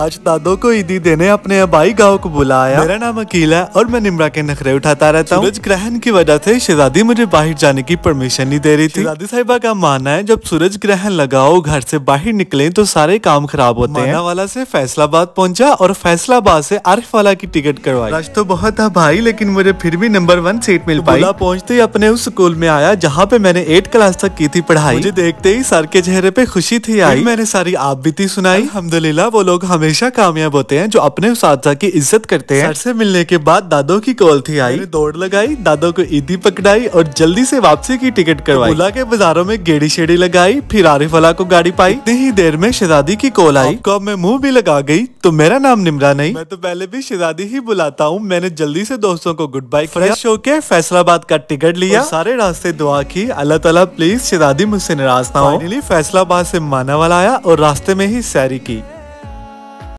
आज दादो को ईदी देने अपने अबाई गांव को बुलाया मेरा नाम अकील है और मैं निमरा के नखरे उठाता रहता हूँ सूरज ग्रहण की वजह से शहजादी मुझे बाहर जाने की परमिशन नहीं दे रही थी शहजादी साहिबा का मानना है जब सूरज ग्रहण लगाओ घर से बाहर निकले तो सारे काम खराब होते हैं वाला से फैसलाबाद पहुँचा और फैसलाबाद से आरिफ वाला की टिकट करवाई रश तो बहुत था भाई लेकिन मुझे फिर भी नंबर वन सीट मिल पाई पहुँचते ही अपने उस स्कूल में आया जहाँ पे मैंने एट क्लास तक की थी पढ़ाई मुझे देखते ही सर के चेहरे पे खुशी थी आई मैंने सारी आप बीती सुनाई अहमदुल्ला वो लोग हमें हमेशा कामयाब होते हैं जो अपने उसादा की इज्जत करते हैं सर से मिलने के बाद दादो की कॉल थी आई दौड़ लगाई दादो को ईदी पकड़ाई और जल्दी से वापसी की टिकट तो करवाई बुला के बाजारों में गेड़ी शेड़ी लगाई फिर आरिफ अला को गाड़ी पाई इतनी ही देर में शहजादी की कॉल आई कब मैं मुँह भी लगा गई तो मेरा नाम निमरा नहीं मैं तो पहले भी शहजादी ही बुलाता हूँ मैंने जल्दी से दोस्तों को गुड बाय फ्रेश होके फैसलाबाद का टिकट लिया सारे रास्ते दुआ की अल्लाह तला प्लीज शहजादी मुझसे निराश ना हो फैसलाबाद से माना वाला आया और रास्ते में ही सैरी की